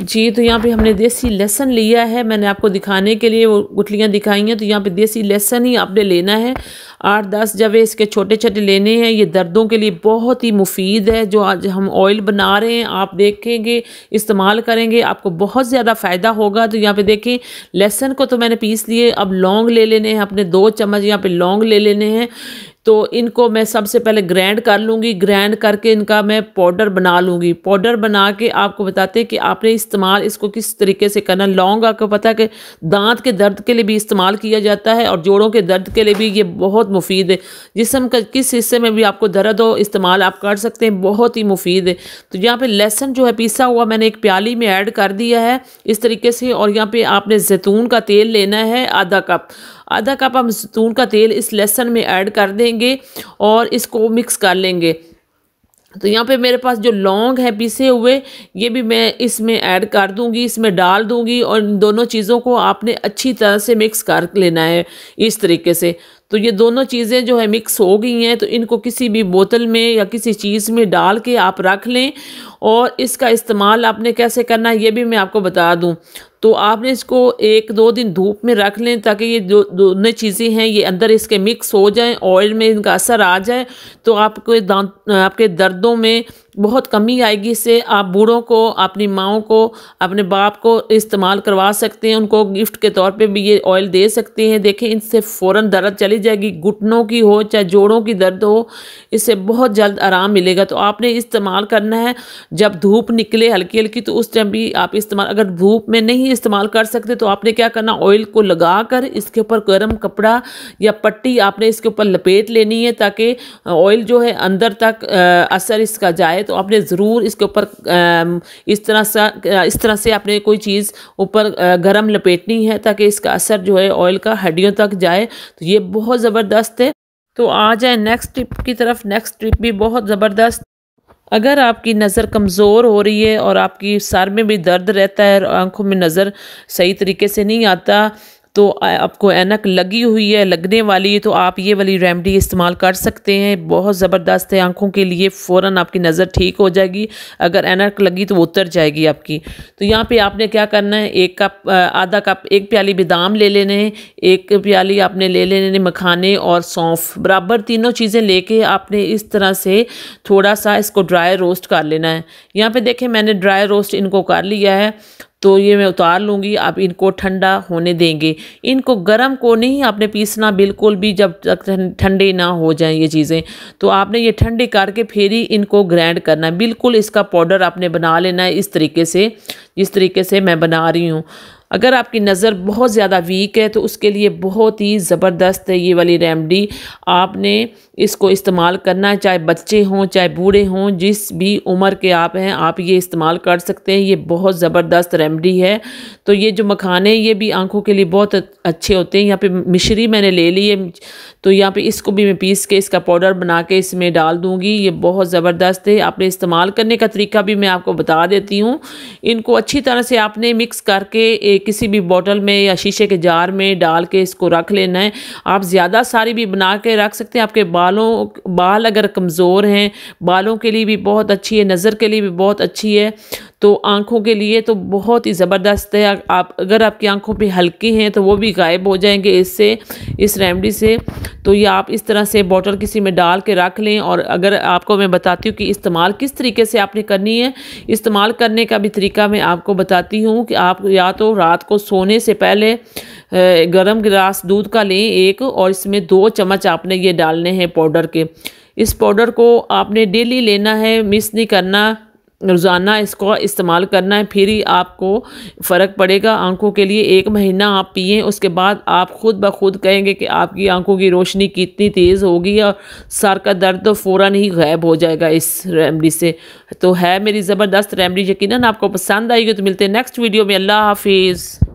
जी तो यहाँ पे हमने देसी लहसन लिया है मैंने आपको दिखाने के लिए वो गुठलियाँ दिखाई हैं तो यहाँ पे देसी लहसन ही आपने लेना है आठ दस जब इसके छोटे छोटे लेने हैं ये दर्दों के लिए बहुत ही मुफीद है जो आज हम ऑयल बना रहे हैं आप देखेंगे इस्तेमाल करेंगे आपको बहुत ज़्यादा फ़ायदा होगा तो यहाँ पे देखें लहसन को तो मैंने पीस लिए अब लौंग ले लेने हैं अपने दो चम्मच यहाँ पे लौंग ले लेने हैं तो इनको मैं सबसे पहले ग्रैंड कर लूँगी ग्रैंड करके इनका मैं पाउडर बना लूँगी पाउडर बना के आपको बताते हैं कि आपने इस्तेमाल इसको किस तरीके से करना लौंग आपको पता है कि दांत के दर्द के लिए भी इस्तेमाल किया जाता है और जोड़ों के दर्द के लिए भी ये बहुत मुफीद है जिसम का किस हिस्से में भी आपको दर्द हो इस्तेमाल आप कर सकते हैं बहुत ही मुफीद है तो यहाँ पर लहसन जो है पीसा हुआ मैंने एक प्याली में ऐड कर दिया है इस तरीके से और यहाँ पर आपने जैतून का तेल लेना है आधा कप आधा कप हम जैतून का तेल इस लहसन में ऐड कर देंगे और इसको मिक्स कर लेंगे तो यहाँ पे मेरे पास जो लौंग है पीसे हुए ये भी मैं इसमें ऐड कर दूंगी इसमें डाल दूंगी और इन दोनों चीज़ों को आपने अच्छी तरह से मिक्स कर लेना है इस तरीके से तो ये दोनों चीज़ें जो है मिक्स हो गई हैं तो इनको किसी भी बोतल में या किसी चीज़ में डाल के आप रख लें और इसका इस्तेमाल आपने कैसे करना है ये भी मैं आपको बता दूं तो आपने इसको एक दो दिन धूप में रख लें ताकि ये दो दोनों चीज़ें हैं ये अंदर इसके मिक्स हो जाएं ऑयल में इनका असर आ जाए तो आपके दांत आपके दर्दों में बहुत कमी आएगी इससे आप बूढ़ों को अपनी माओ को अपने बाप को इस्तेमाल करवा सकते हैं उनको गिफ्ट के तौर पे भी ये ऑयल दे सकते हैं देखें इनसे फौरन दर्द चली जाएगी घुटनों की हो चाहे जोड़ों की दर्द हो इससे बहुत जल्द आराम मिलेगा तो आपने इस्तेमाल करना है जब धूप निकले हल्की हल्की तो उस टाइम भी आप इस्तेमाल अगर धूप में नहीं इस्तेमाल कर सकते तो आपने क्या करना ऑयल को लगा कर इसके ऊपर गर्म कपड़ा या पट्टी आपने इसके ऊपर लपेट लेनी है ताकि ऑयल जो है अंदर तक असर इसका जाए जाए तो आपने ज़रूर इसके ऊपर इस तरह से इस तरह से आपने कोई चीज़ ऊपर गर्म लपेटनी है ताकि इसका असर जो है ऑयल का हड्डियों तक जाए तो ये बहुत ज़बरदस्त है तो आ जाए नेक्स्ट ट्रिप की तरफ नेक्स्ट ट्रिप भी बहुत ज़बरदस्त अगर आपकी नज़र कमज़ोर हो रही है और आपकी सर में भी दर्द रहता है और आंखों में नज़र सही तरीके से नहीं आता तो आपको ऐनक लगी हुई है लगने वाली है तो आप ये वाली रेमडी इस्तेमाल कर सकते हैं बहुत ज़बरदस्त है आँखों के लिए फ़ौर आपकी नज़र ठीक हो जाएगी अगर ऐनक लगी तो वो उतर जाएगी आपकी तो यहाँ पर आपने क्या करना है एक कप आधा कप एक प्याली बादाम ले लेने हैं एक प्याली आपने ले लेने मखाने और सौंफ बराबर तीनों चीज़ें लेके आपने इस तरह से थोड़ा सा इसको ड्राई रोस्ट कर लेना है यहाँ पे देखें मैंने ड्राई रोस्ट इनको कर लिया है तो ये मैं उतार लूँगी आप इनको ठंडा होने देंगे इनको गर्म को नहीं आपने पीसना बिल्कुल भी जब तक ठंडे ना हो जाएं ये चीज़ें तो आपने ये ठंडे करके फिर ही इनको ग्राइंड करना है बिल्कुल इसका पाउडर आपने बना लेना है इस तरीके से जिस तरीके से मैं बना रही हूँ अगर आपकी नज़र बहुत ज़्यादा वीक है तो उसके लिए बहुत ही ज़बरदस्त है ये वाली रेमडी आपने इसको इस्तेमाल करना है चाहे बच्चे हों चाहे बूढ़े हों जिस भी उम्र के आप हैं आप ये इस्तेमाल कर सकते हैं ये बहुत ज़बरदस्त रेमडी है तो ये जो मखाने ये भी आँखों के लिए बहुत अच्छे होते हैं यहाँ पे मिश्री मैंने ले ली है तो यहाँ पे इसको भी मैं पीस के इसका पाउडर बना के इसमें डाल दूँगी ये बहुत ज़बरदस्त है आपने इस्तेमाल करने का तरीका भी मैं आपको बता देती हूँ इनको अच्छी तरह से आपने मिक्स करके एक किसी भी बोतल में या शीशे के जार में डाल के इसको रख लेना है आप ज़्यादा सारी भी बना के रख सकते हैं आपके बालों बाल अगर कमज़ोर हैं बालों के लिए भी बहुत अच्छी है नज़र के लिए भी बहुत अच्छी है तो आँखों के लिए तो बहुत ही ज़बरदस्त है आप अगर आपकी आँखों पे हल्की हैं तो वो भी गायब हो जाएंगे इससे इस रेमडी से तो ये आप इस तरह से बॉटल किसी में डाल के रख लें और अगर आपको मैं बताती हूँ कि इस्तेमाल किस तरीके से आपने करनी है इस्तेमाल करने का भी तरीका मैं आपको बताती हूँ कि आप या तो रात को सोने से पहले गर्म गिलास दूध का लें एक और इसमें दो चम्मच आपने ये डालने हैं पाउडर के इस पाउडर को आपने डेली लेना है मिस नहीं करना रोज़ाना इसको इस्तेमाल करना है फिर ही आपको फ़र्क पड़ेगा आंखों के लिए एक महीना आप पिए उसके बाद आप ख़ुद ब खुद कहेंगे कि आपकी आंखों की रोशनी कितनी तेज़ होगी और सर का दर्द तो फ़ौर ही गायब हो जाएगा इस रेमडी से तो है मेरी ज़बरदस्त रेमडी यकीन आपको पसंद आएगी तो मिलते हैं नेक्स्ट वीडियो में अल्लाह हाफिज़